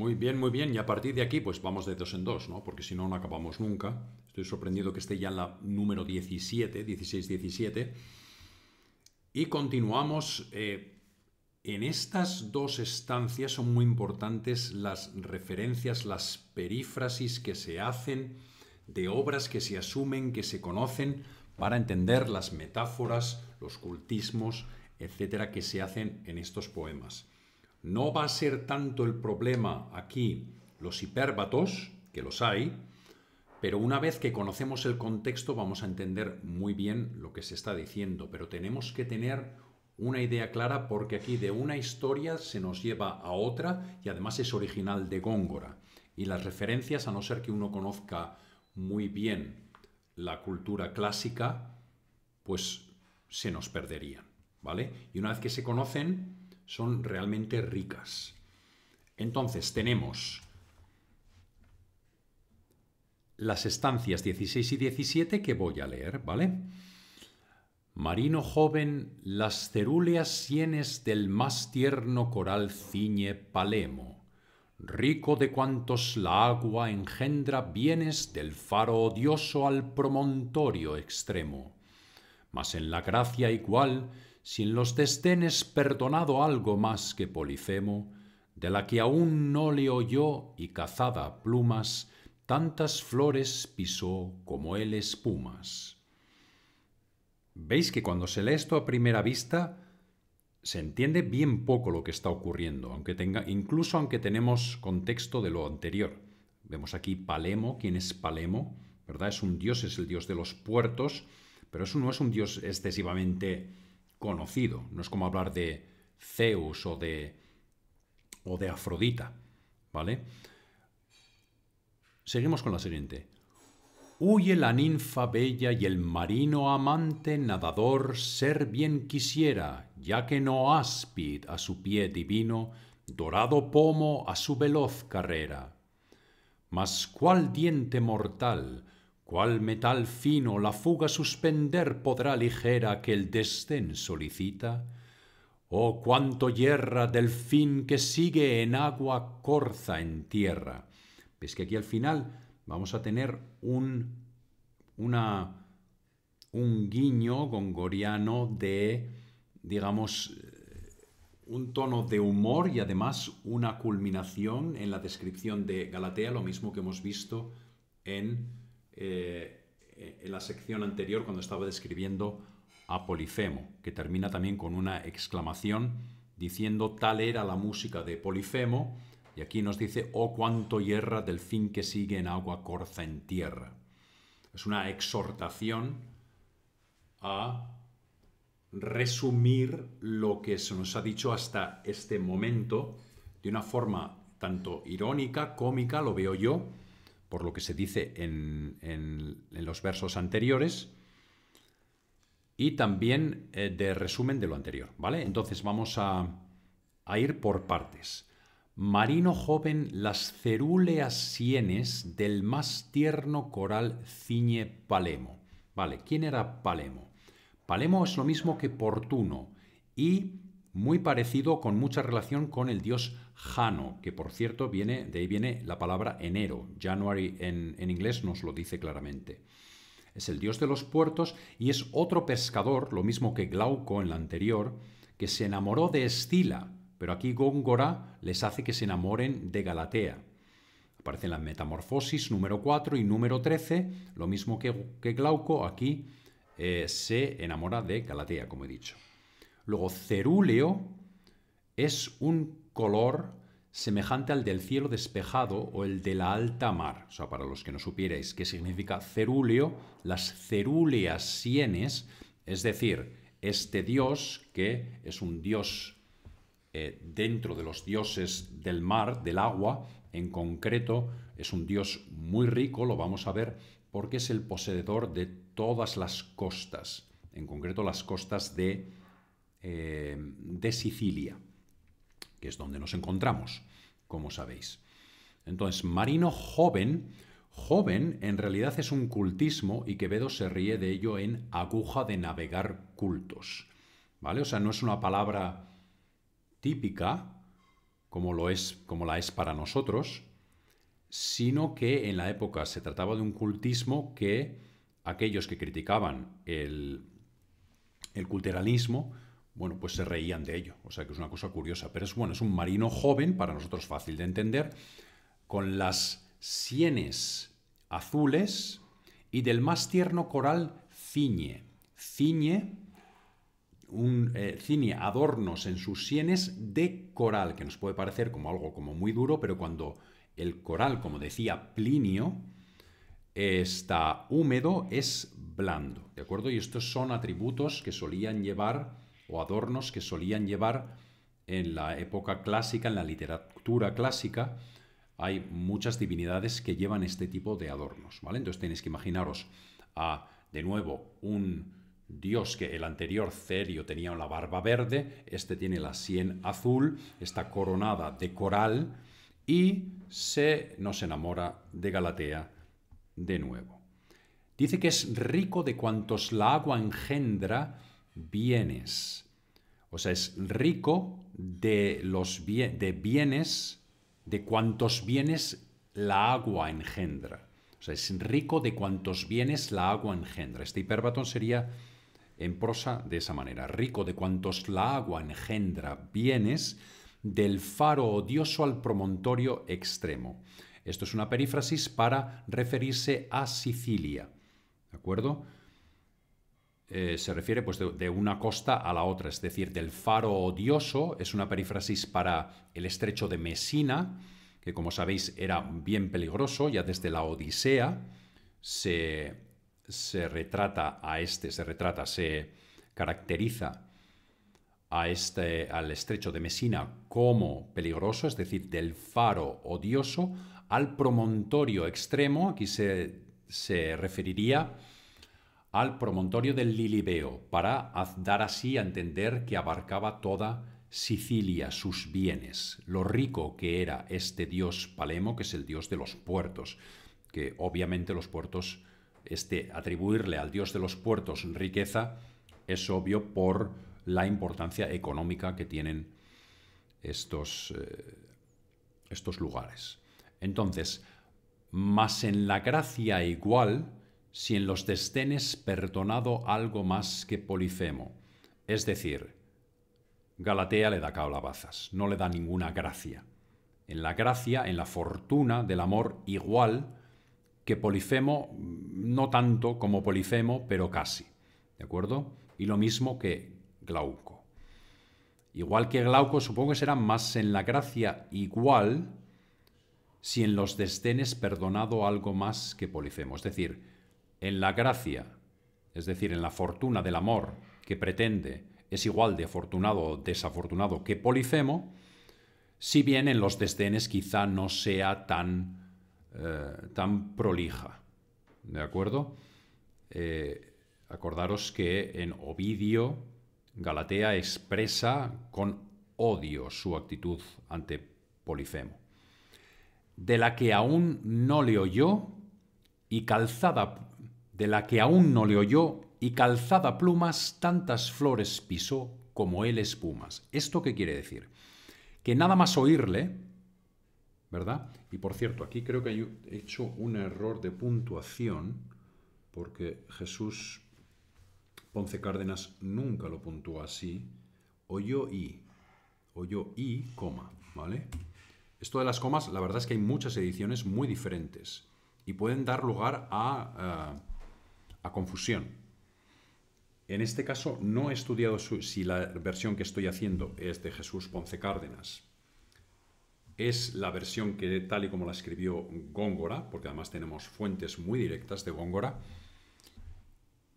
Muy bien, muy bien. Y a partir de aquí, pues vamos de dos en dos, ¿no? Porque si no, no acabamos nunca. Estoy sorprendido que esté ya en la número 17, 16, 17. Y continuamos. Eh, en estas dos estancias son muy importantes las referencias, las perífrasis que se hacen de obras que se asumen, que se conocen, para entender las metáforas, los cultismos, etcétera, que se hacen en estos poemas no va a ser tanto el problema aquí los hipérbatos, que los hay, pero una vez que conocemos el contexto vamos a entender muy bien lo que se está diciendo, pero tenemos que tener una idea clara porque aquí de una historia se nos lleva a otra y además es original de Góngora. Y las referencias, a no ser que uno conozca muy bien la cultura clásica, pues se nos perderían, ¿vale? Y una vez que se conocen, son realmente ricas. Entonces tenemos las estancias 16 y 17 que voy a leer, ¿vale? Marino joven, las cerúleas sienes del más tierno coral ciñe Palemo, rico de cuantos la agua engendra bienes del faro odioso al promontorio extremo. Mas en la gracia igual, sin los destenes perdonado algo más que Polifemo, de la que aún no le oyó y cazada plumas, tantas flores pisó como él espumas. Veis que cuando se lee esto a primera vista, se entiende bien poco lo que está ocurriendo, aunque tenga, incluso aunque tenemos contexto de lo anterior. Vemos aquí Palemo, ¿quién es Palemo? ¿Verdad? Es un dios, es el dios de los puertos, pero eso no es un dios excesivamente conocido. No es como hablar de Zeus o de, o de Afrodita, ¿vale? Seguimos con la siguiente. Huye la ninfa bella y el marino amante, nadador, ser bien quisiera, ya que no áspid a su pie divino, dorado pomo a su veloz carrera. Mas cuál diente mortal, ¿Cuál metal fino la fuga suspender podrá ligera que el desdén solicita? Oh, cuánto yerra del fin que sigue en agua corza en tierra. Ves que aquí al final vamos a tener un, un guiño gongoriano de, digamos, eh, un tono de humor y además una culminación en la descripción de Galatea, lo mismo que hemos visto en eh, en la sección anterior cuando estaba describiendo a Polifemo, que termina también con una exclamación diciendo tal era la música de Polifemo, y aquí nos dice, oh cuánto hierra del fin que sigue en agua corza en tierra. Es una exhortación a resumir lo que se nos ha dicho hasta este momento de una forma tanto irónica, cómica, lo veo yo, por lo que se dice en, los versos anteriores y también eh, de resumen de lo anterior, ¿vale? Entonces vamos a, ir por partes. Marino joven, las cerúleas sienes del más tierno coral ciñe Palemo. Vale, ¿quién era Palemo? Palemo es lo mismo que Portuno y muy parecido con mucha relación con el dios Jano, que por cierto viene, de ahí viene la palabra enero. January en, inglés nos lo dice claramente. Es el dios de los puertos y es otro pescador, lo mismo que Glauco en la anterior, que se enamoró de Estila, pero aquí Góngora les hace que se enamoren de Galatea. Aparece en la Metamorfosis número 4 y número 13, lo mismo que, Glauco, aquí eh, se enamora de Galatea, como he dicho. Luego Cerúleo es un color semejante al del cielo despejado o el de la alta mar. O sea, para los que no supierais qué significa cerúleo, las ceruleas sienes, es decir, este dios, que es un dios eh, dentro de los dioses del mar, del agua, en concreto, es un dios muy rico, lo vamos a ver, porque es el poseedor de todas las costas, en concreto las costas de eh, Sicilia que es donde nos encontramos, como sabéis. Entonces, marino joven, joven en realidad es un cultismo y Quevedo se ríe de ello en aguja de navegar cultos. ¿Vale? O sea, no es una palabra típica como lo es como la es para nosotros, sino que en la época se trataba de un cultismo que aquellos que criticaban el culturalismo bueno, pues se reían de ello. O sea que es una cosa curiosa. Pero es bueno, es un marino joven, para nosotros fácil de entender, con las sienes azules y del más tierno coral ciñe. Ciñe, un, eh, adornos en sus sienes de coral, que nos puede parecer como algo como muy duro, pero cuando el coral, como decía Plinio, está húmedo, es blando, ¿de acuerdo? Y estos son atributos que solían llevar o adornos que solían llevar en la época clásica, en la literatura clásica, hay muchas divinidades que llevan este tipo de adornos, ¿vale? Entonces tenéis que imaginaros a, de nuevo, un dios que el anterior Cerio tenía la barba verde, este tiene la sien azul, está coronada de coral y se nos enamora de Galatea de nuevo. Dice que es rico de cuantos la agua engendra bienes. O sea, es rico de, los bienes, de cuantos bienes la agua engendra. O sea, es rico de cuantos bienes la agua engendra. Este hiperbatón sería en prosa de esa manera. Rico de cuantos la agua engendra bienes del faro odioso al promontorio extremo. Esto es una perífrasis para referirse a Sicilia. ¿De acuerdo? Eh, se refiere pues, de, una costa a la otra, es decir, del faro odioso, es una perífrasis para el estrecho de Mesina, que como sabéis era bien peligroso, ya desde la Odisea se, retrata a este, se retrata, se caracteriza este, al estrecho de Mesina como peligroso, es decir, del faro odioso al promontorio extremo, aquí se, se referiría al promontorio del Lilibeo para dar así a entender que abarcaba toda Sicilia, sus bienes, lo rico que era este dios Palemo, que es el dios de los puertos, que obviamente los puertos, este, atribuirle al dios de los puertos riqueza es obvio por la importancia económica que tienen estos, eh, estos lugares. Entonces, más en la gracia igual, si en los destenes perdonado algo más que Polifemo. Es decir, Galatea le da calabazas, no le da ninguna gracia. En la gracia, en la fortuna del amor igual que Polifemo, mm, no tanto como Polifemo, pero casi. ¿De acuerdo? Y lo mismo que Glauco. Igual que Glauco, supongo que será más en la gracia igual si en los destenes perdonado algo más que Polifemo. Es decir, en la gracia, es decir, en la fortuna del amor que pretende es igual de afortunado o desafortunado que Polifemo, si bien en los desdenes quizá no sea tan, eh, tan prolija. ¿De acuerdo? Eh, acordaros que en Ovidio, Galatea expresa con odio su actitud ante Polifemo, de la que aún no le oyó y calzada de la que aún no le oyó, y calzada plumas tantas flores pisó como él espumas. ¿Esto qué quiere decir? Que nada más oírle, ¿verdad? Y por cierto, aquí creo que he hecho un error de puntuación, porque Jesús Ponce Cárdenas nunca lo puntuó así. Oyó y, oyó y, coma, ¿vale? Esto de las comas, la verdad es que hay muchas ediciones muy diferentes y pueden dar lugar a... Eh, a confusión. En este caso no he estudiado si la versión que estoy haciendo es de Jesús Ponce Cárdenas. Es la versión que tal y como la escribió Góngora, porque además tenemos fuentes muy directas de Góngora,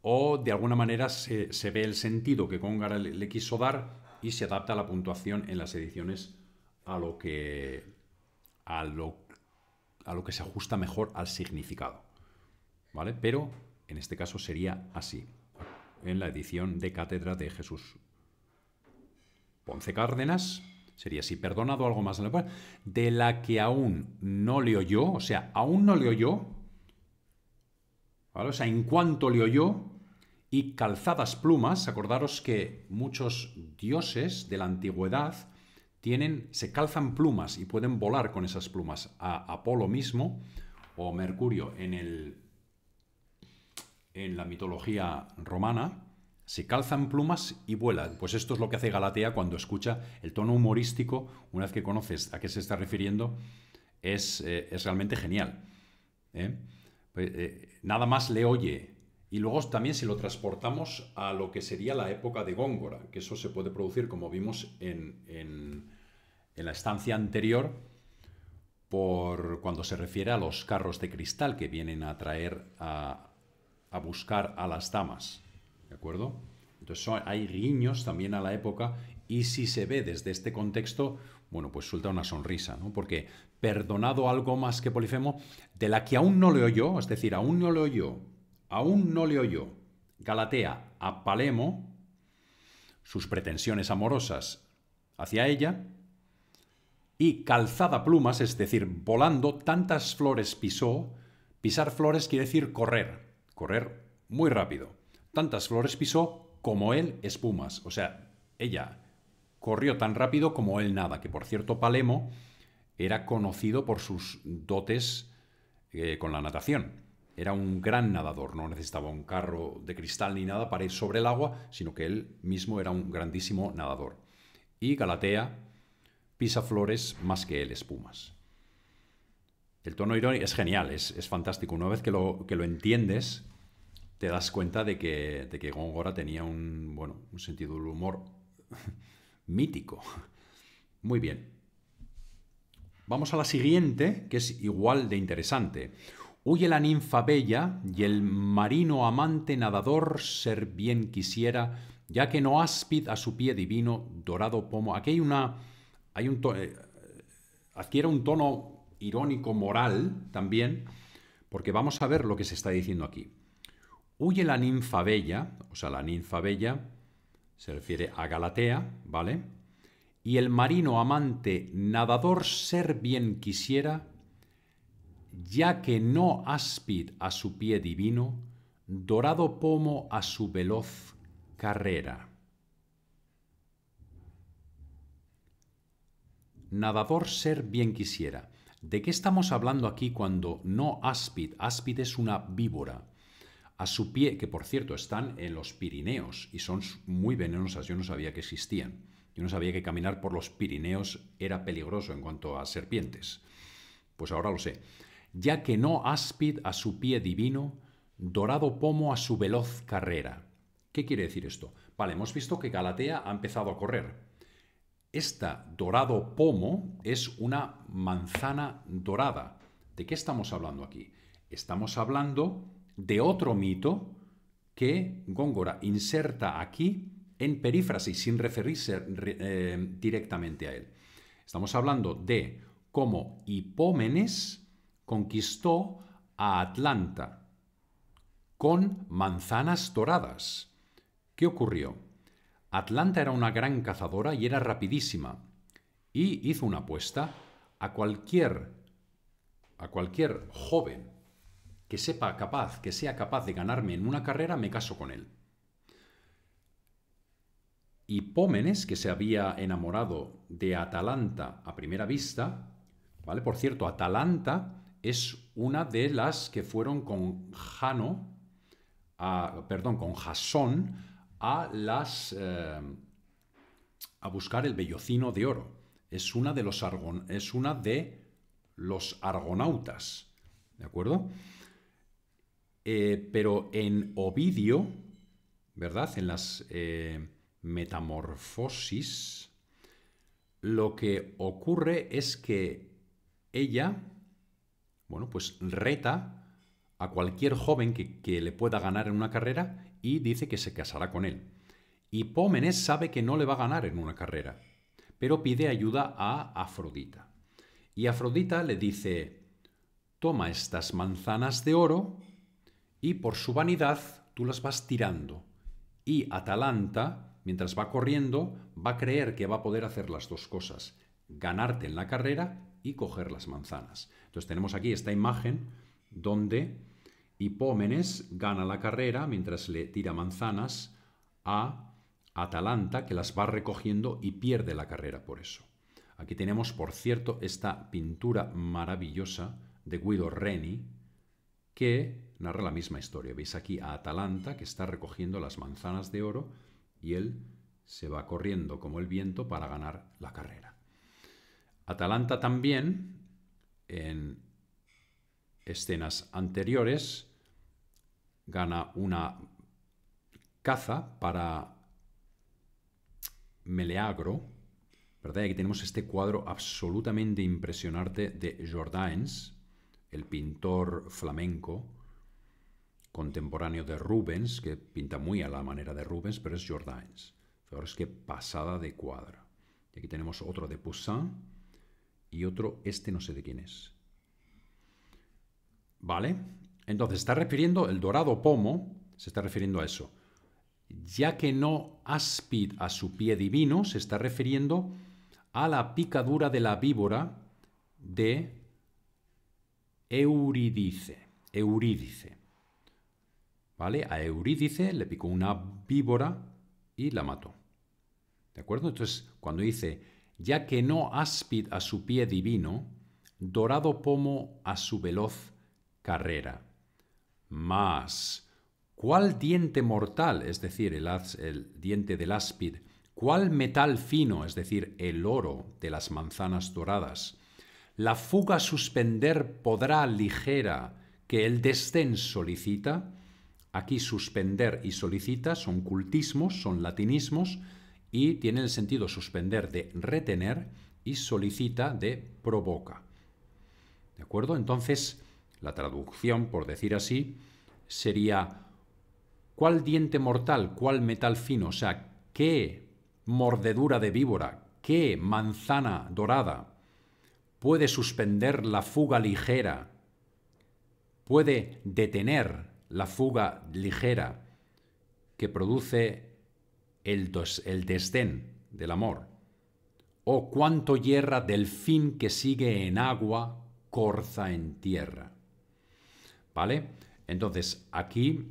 o de alguna manera se, ve el sentido que Góngora le, quiso dar y se adapta la puntuación en las ediciones a lo que, a lo, a lo que se ajusta mejor al significado. ¿Vale? Pero en este caso sería así, en la edición de cátedra de Jesús Ponce Cárdenas, sería así, perdonado algo más, de la que aún no le oyó, o sea, aún no le oyó, ¿vale? o sea, en cuanto le oyó, y calzadas plumas, acordaros que muchos dioses de la antigüedad tienen, se calzan plumas y pueden volar con esas plumas. A Apolo mismo, o Mercurio en el en la mitología romana, se calzan plumas y vuelan. Pues esto es lo que hace Galatea cuando escucha el tono humorístico, una vez que conoces a qué se está refiriendo, es, eh, realmente genial. ¿eh? Pues, eh, nada más le oye. Y luego también si lo transportamos a lo que sería la época de Góngora, que eso se puede producir, como vimos en, en la estancia anterior, por cuando se refiere a los carros de cristal que vienen a traer a, a buscar a las damas. ¿De acuerdo? Entonces hay guiños también a la época y si se ve desde este contexto, bueno, pues suelta una sonrisa, ¿no? Porque perdonado algo más que Polifemo, de la que aún no le oyó, es decir, aún no le oyó, aún no le oyó Galatea a Palemo, sus pretensiones amorosas hacia ella, y calzada plumas, es decir, volando, tantas flores pisó, pisar flores quiere decir correr, correr muy rápido. Tantas flores pisó como él espumas. O sea, ella corrió tan rápido como él nada, que por cierto Palemo era conocido por sus dotes eh, con la natación. Era un gran nadador, no necesitaba un carro de cristal ni nada para ir sobre el agua, sino que él mismo era un grandísimo nadador. Y Galatea pisa flores más que él espumas. El tono irónico es genial, es, fantástico. Una vez que lo entiendes, te das cuenta de que, de Góngora tenía un, bueno, un sentido del humor mítico. Muy bien. Vamos a la siguiente, que es igual de interesante. Huye la ninfa bella y el marino amante nadador ser bien quisiera, ya que no áspid a su pie divino dorado pomo. Aquí hay una... Hay un eh, adquiere un tono irónico moral también, porque vamos a ver lo que se está diciendo aquí. Huye la ninfa bella, o sea, la ninfa bella se refiere a Galatea, ¿vale? Y el marino amante nadador ser bien quisiera, ya que no áspid a su pie divino, dorado pomo a su veloz carrera. Nadador ser bien quisiera. ¿De qué estamos hablando aquí cuando no áspid? Áspid es una víbora a su pie, que por cierto están en los Pirineos y son muy venenosas, yo no sabía que existían. Yo no sabía que caminar por los Pirineos era peligroso en cuanto a serpientes. Pues ahora lo sé. Ya que no áspid a su pie divino, dorado pomo a su veloz carrera. ¿Qué quiere decir esto? Vale, hemos visto que Galatea ha empezado a correr. Esta dorado pomo es una manzana dorada. ¿De qué estamos hablando aquí? Estamos hablando de otro mito que Góngora inserta aquí en perífrasis sin referirse eh, directamente a él. Estamos hablando de cómo Hipómenes conquistó a Atlanta con manzanas doradas. ¿Qué ocurrió? Atlanta era una gran cazadora y era rapidísima y hizo una apuesta a cualquier a cualquier joven que sepa capaz, que sea capaz de ganarme en una carrera, me caso con él. Hipómenes, que se había enamorado de Atalanta a primera vista, ¿vale? Por cierto, Atalanta es una de las que fueron con Jano, perdón, con Jasón a las eh, a buscar el vellocino de oro. Es una de los es una de los argonautas, ¿de acuerdo? Eh, pero en Ovidio, ¿verdad? En las eh, metamorfosis, lo que ocurre es que ella, bueno, pues reta a cualquier joven que, que, le pueda ganar en una carrera y dice que se casará con él. Hipómenes sabe que no le va a ganar en una carrera, pero pide ayuda a Afrodita. Y Afrodita le dice, toma estas manzanas de oro y por su vanidad tú las vas tirando. Y Atalanta, mientras va corriendo, va a creer que va a poder hacer las dos cosas, ganarte en la carrera y coger las manzanas. Entonces tenemos aquí esta imagen donde Hipómenes gana la carrera mientras le tira manzanas a Atalanta, que las va recogiendo y pierde la carrera por eso. Aquí tenemos, por cierto, esta pintura maravillosa de Guido Reni, que narra la misma historia. Veis aquí a Atalanta que está recogiendo las manzanas de oro y él se va corriendo como el viento para ganar la carrera. Atalanta también, en escenas anteriores, gana una caza para Meleagro, ¿verdad? aquí tenemos este cuadro absolutamente impresionante de Jordaens, el pintor flamenco, contemporáneo de Rubens, que pinta muy a la manera de Rubens, pero es Jordaens. es que pasada de cuadra. Y aquí tenemos otro de Poussin y otro, este no sé de quién es. ¿Vale? Entonces, está refiriendo el dorado pomo, se está refiriendo a eso. Ya que no aspid a su pie divino, se está refiriendo a la picadura de la víbora de Eurídice. Eurídice. ¿Vale? A Eurídice le picó una víbora y la mató. ¿De acuerdo? Entonces, cuando dice, ya que no áspid a su pie divino, dorado pomo a su veloz carrera. Mas, ¿cuál diente mortal, es decir, el, diente del áspid, cuál metal fino, es decir, el oro de las manzanas doradas, la fuga suspender podrá ligera que el descenso solicita, Aquí suspender y solicita son cultismos, son latinismos y tiene el sentido suspender de retener y solicita de provoca. ¿De acuerdo? Entonces, la traducción, por decir así, sería ¿cuál diente mortal, cuál metal fino? O sea, ¿qué mordedura de víbora, qué manzana dorada puede suspender la fuga ligera? Puede detener la fuga ligera que produce el, desdén del amor. O cuánto hierra delfín que sigue en agua, corza en tierra. ¿Vale? Entonces, aquí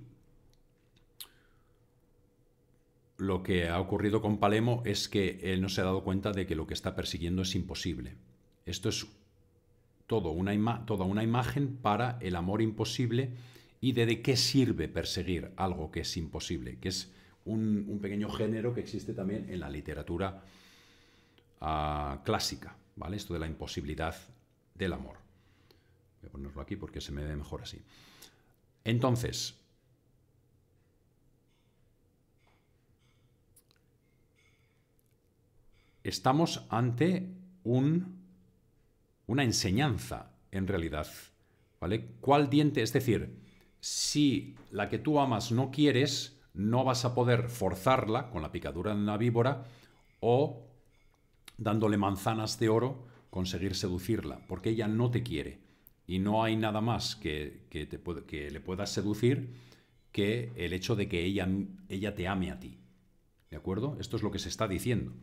lo que ha ocurrido con Palemo es que él no se ha dado cuenta de que lo que está persiguiendo es imposible. Esto es todo toda una imagen para el amor imposible y de, qué sirve perseguir algo que es imposible, que es un, pequeño género que existe también en la literatura ah, clásica, ¿vale? Esto de la imposibilidad del amor. Voy a ponerlo aquí porque se me ve mejor así. Entonces, estamos ante una enseñanza, en realidad. ¿Vale? ¿Cuál diente? Es decir, si la que tú amas no quieres, no vas a poder forzarla con la picadura de una víbora o dándole manzanas de oro conseguir seducirla, porque ella no te quiere. Y no hay nada más que, que, te, le puedas seducir que el hecho de que ella, ella te ame a ti. ¿De acuerdo? Esto es lo que se está diciendo.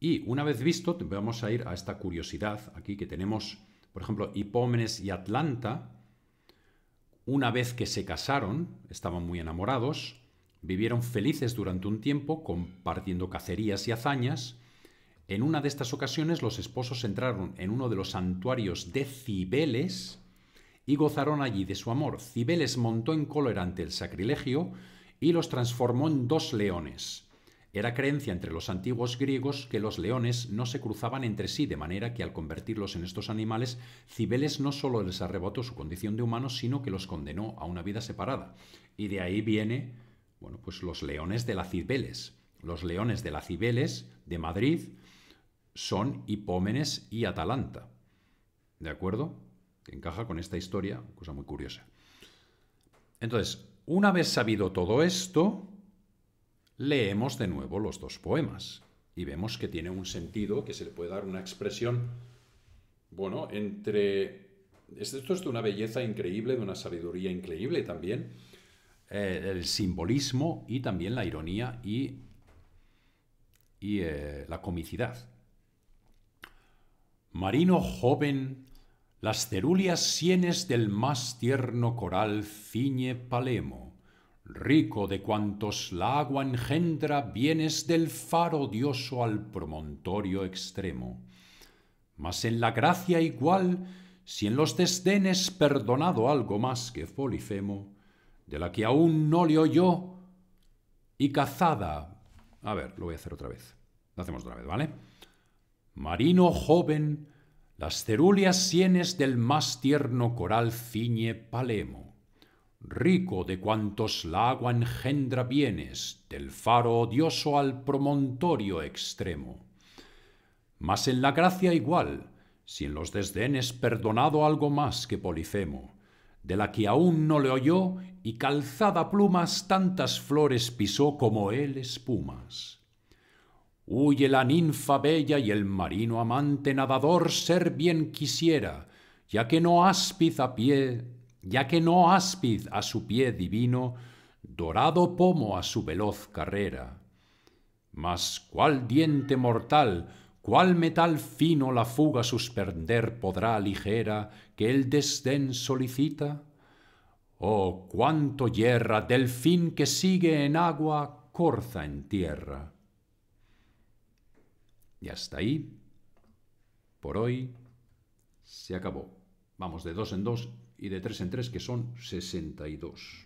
Y una vez visto, vamos a ir a esta curiosidad aquí que tenemos por ejemplo, Hipómenes y Atlanta, una vez que se casaron, estaban muy enamorados, vivieron felices durante un tiempo compartiendo cacerías y hazañas. En una de estas ocasiones los esposos entraron en uno de los santuarios de Cibeles y gozaron allí de su amor. Cibeles montó en cólera ante el sacrilegio y los transformó en dos leones. Era creencia entre los antiguos griegos que los leones no se cruzaban entre sí, de manera que al convertirlos en estos animales, Cibeles no solo les arrebató su condición de humanos, sino que los condenó a una vida separada. Y de ahí viene, bueno, pues los leones de la Cibeles. Los leones de la Cibeles de Madrid son Hipómenes y Atalanta. ¿De acuerdo? Que encaja con esta historia, cosa muy curiosa. Entonces, una vez sabido todo esto, leemos de nuevo los dos poemas y vemos que tiene un sentido, que se le puede dar una expresión, bueno, entre... Esto es de una belleza increíble, de una sabiduría increíble también, eh, el simbolismo y también la ironía y, eh, la comicidad. Marino joven, las cerulias sienes del más tierno coral ciñe Palemo rico de cuantos la agua engendra, vienes del faro odioso al promontorio extremo. Mas en la gracia igual, si en los desdenes perdonado algo más que Polifemo, de la que aún no le oyó, y cazada. A ver, lo voy a hacer otra vez. Lo hacemos otra vez, ¿vale? Marino joven, las cerúleas sienes del más tierno coral ciñe Palemo rico de cuantos la agua engendra bienes, del faro odioso al promontorio extremo. Mas en la gracia igual, si en los desdenes perdonado algo más que Polifemo, de la que aún no le oyó y calzada plumas tantas flores pisó como él espumas. Huye la ninfa bella y el marino amante nadador ser bien quisiera, ya que no áspiz a pie ya que no áspid a su pie divino, dorado pomo a su veloz carrera. Mas cuál diente mortal, cuál metal fino la fuga suspender podrá ligera que el desdén solicita? Oh, cuánto yerra fin que sigue en agua, corza en tierra. Y hasta ahí, por hoy, se acabó. Vamos de dos en dos y de 3 en 3, que son 62.